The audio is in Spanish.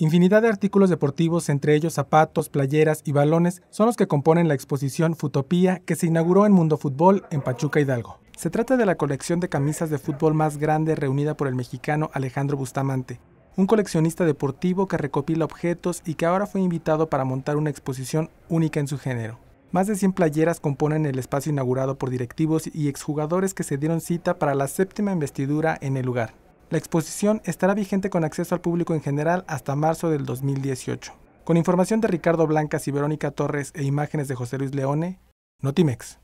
Infinidad de artículos deportivos, entre ellos zapatos, playeras y balones, son los que componen la exposición Futopía que se inauguró en Mundo Fútbol en Pachuca Hidalgo. Se trata de la colección de camisas de fútbol más grande reunida por el mexicano Alejandro Bustamante, un coleccionista deportivo que recopila objetos y que ahora fue invitado para montar una exposición única en su género. Más de 100 playeras componen el espacio inaugurado por directivos y exjugadores que se dieron cita para la séptima investidura en el lugar. La exposición estará vigente con acceso al público en general hasta marzo del 2018. Con información de Ricardo Blancas y Verónica Torres e imágenes de José Luis Leone, Notimex.